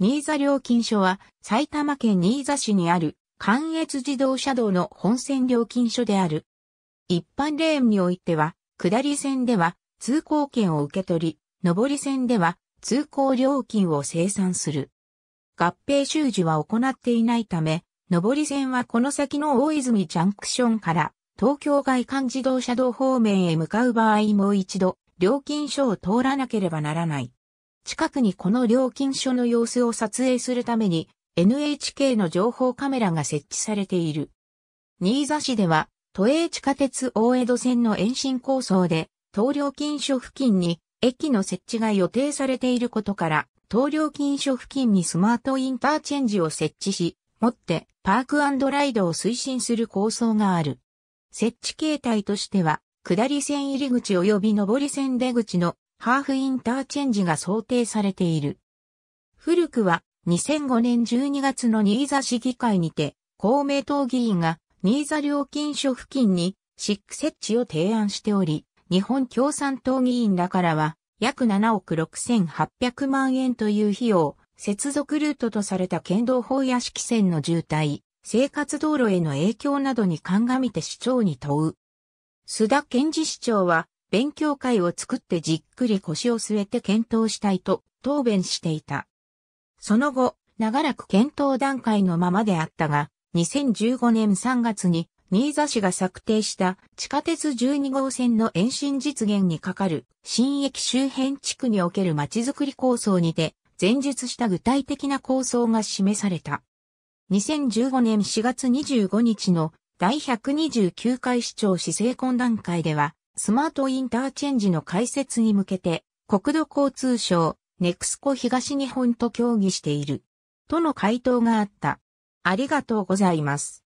新座料金所は埼玉県新座市にある関越自動車道の本線料金所である。一般レーンにおいては、下り線では通行券を受け取り、上り線では通行料金を生産する。合併収受は行っていないため、上り線はこの先の大泉ジャンクションから東京外環自動車道方面へ向かう場合もう一度料金所を通らなければならない。近くにこの料金所の様子を撮影するために NHK の情報カメラが設置されている。新座市では都営地下鉄大江戸線の延伸構想で、東料金所付近に駅の設置が予定されていることから、東料金所付近にスマートインターチェンジを設置し、もってパークライドを推進する構想がある。設置形態としては、下り線入り口及び上り線出口のハーフインターチェンジが想定されている。古くは2005年12月の新座市議会にて、公明党議員が新座料金所付近にシック設置を提案しており、日本共産党議員らからは約7億6800万円という費用、接続ルートとされた県道法や式線の渋滞、生活道路への影響などに鑑みて市長に問う。須田健治市長は勉強会を作ってじっくり腰を据えて検討したいと答弁していた。その後、長らく検討段階のままであったが、2015年3月に新座市が策定した地下鉄12号線の延伸実現にかかる新駅周辺地区における街づくり構想にて前述した具体的な構想が示された。2015年4月25日の第129回市長市政懇談会ではスマートインターチェンジの開設に向けて、国土交通省、ネクスコ東日本と協議している。との回答があった。ありがとうございます。